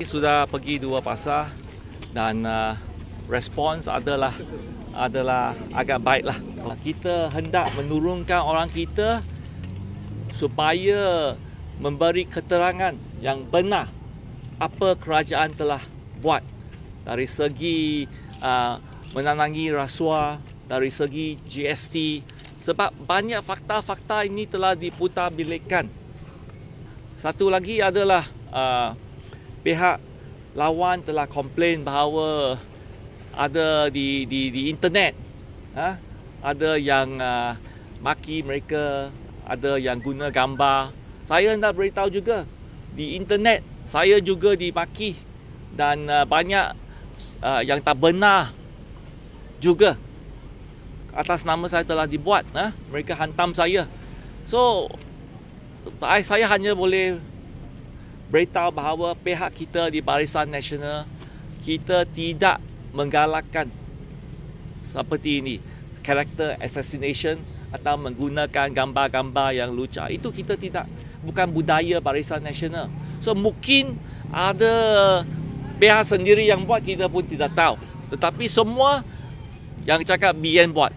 Sudah pergi dua pasar dan uh, respons adalah adalah agak baiklah. Kita hendak menurunkan orang kita supaya memberi keterangan yang benar apa kerajaan telah buat dari segi uh, menanangi rasuah, dari segi GST sebab banyak fakta-fakta ini telah diputarbilikkan. Satu lagi adalah uh, pihak lawan telah komplain bahawa ada di di di internet uh, ada yang uh, maki mereka, ada yang guna gambar. Saya hendak beritahu juga di internet saya juga dimaki dan uh, banyak uh, yang tak benar juga atas nama saya telah dibuat uh, mereka hantam saya. So saya hanya boleh beritahu bahawa pihak kita di Barisan Nasional kita tidak menggalakkan seperti ini karakter assassination atau menggunakan gambar-gambar yang lucu itu kita tidak bukan budaya Barisan Nasional so mungkin ada pihak sendiri yang buat kita pun tidak tahu tetapi semua yang cakap BM buat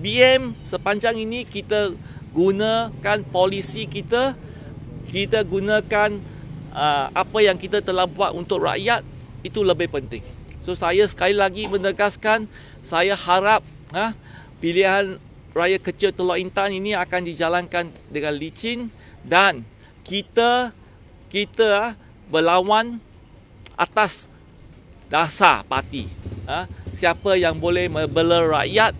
BM sepanjang ini kita gunakan polisi kita kita gunakan uh, apa yang kita telah buat untuk rakyat itu lebih penting. So saya sekali lagi menegaskan saya harap uh, pilihan raya kecil Teluk Intan ini akan dijalankan dengan licin dan kita kita uh, berlawan atas dasar parti. Uh, siapa yang boleh membela rakyat,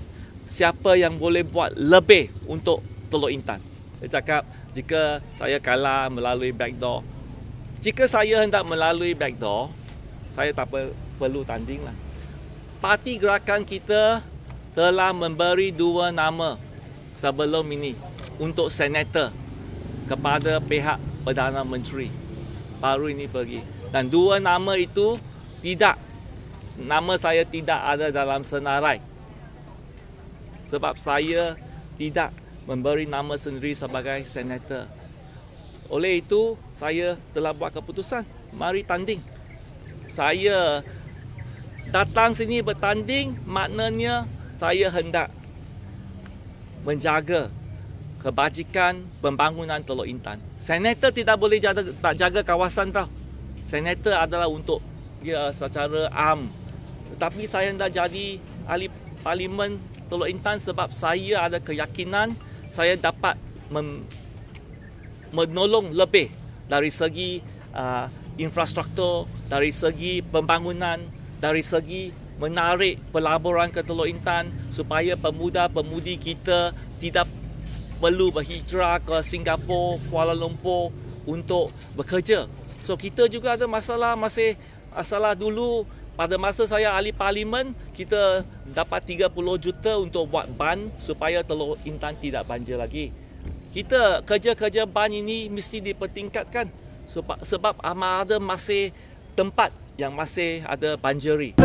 siapa yang boleh buat lebih untuk Teluk Intan. Dia cakap, jika saya kalah melalui backdoor, jika saya hendak melalui backdoor, saya tak perlu tanding lah. Parti gerakan kita telah memberi dua nama sebelum ini untuk senator kepada pihak Perdana Menteri baru ini pergi. Dan dua nama itu tidak, nama saya tidak ada dalam senarai. Sebab saya tidak memberi nama sendiri sebagai senator. Oleh itu, saya telah buat keputusan, mari tanding. Saya datang sini bertanding maknanya saya hendak menjaga kebajikan pembangunan Teluk Intan. Senator tidak boleh jaga, tak jaga kawasan tau. Senator adalah untuk dia secara am. Tetapi saya hendak jadi ahli parlimen Teluk Intan sebab saya ada keyakinan saya dapat menolong lebih dari segi uh, infrastruktur, dari segi pembangunan, dari segi menarik pelaburan ke Teluk Intan supaya pemuda-pemudi kita tidak perlu berhijrah ke Singapura, Kuala Lumpur untuk bekerja. So kita juga ada masalah masih masalah dulu pada masa saya ahli parlimen kita dapat 30 juta untuk buat ban supaya Teluk Intan tidak banjir lagi. Kita kerja-kerja ban ini mesti dipertingkatkan sebab sebab ada masih tempat yang masih ada banjiri.